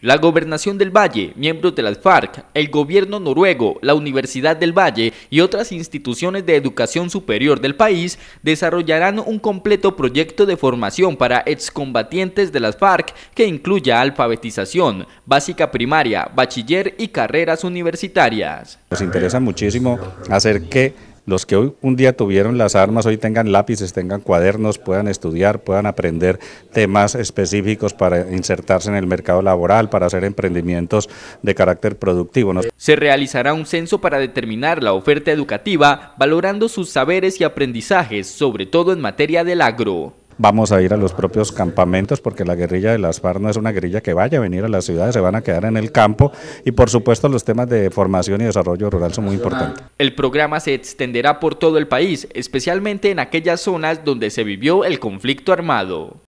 La Gobernación del Valle, miembros de las FARC, el gobierno noruego, la Universidad del Valle y otras instituciones de educación superior del país desarrollarán un completo proyecto de formación para excombatientes de las FARC que incluya alfabetización, básica primaria, bachiller y carreras universitarias. Nos interesa muchísimo hacer que los que hoy un día tuvieron las armas, hoy tengan lápices, tengan cuadernos, puedan estudiar, puedan aprender temas específicos para insertarse en el mercado laboral, para hacer emprendimientos de carácter productivo. Se realizará un censo para determinar la oferta educativa, valorando sus saberes y aprendizajes, sobre todo en materia del agro vamos a ir a los propios campamentos porque la guerrilla de las FARC no es una guerrilla que vaya a venir a las ciudades, se van a quedar en el campo y por supuesto los temas de formación y desarrollo rural son muy importantes. El programa se extenderá por todo el país, especialmente en aquellas zonas donde se vivió el conflicto armado.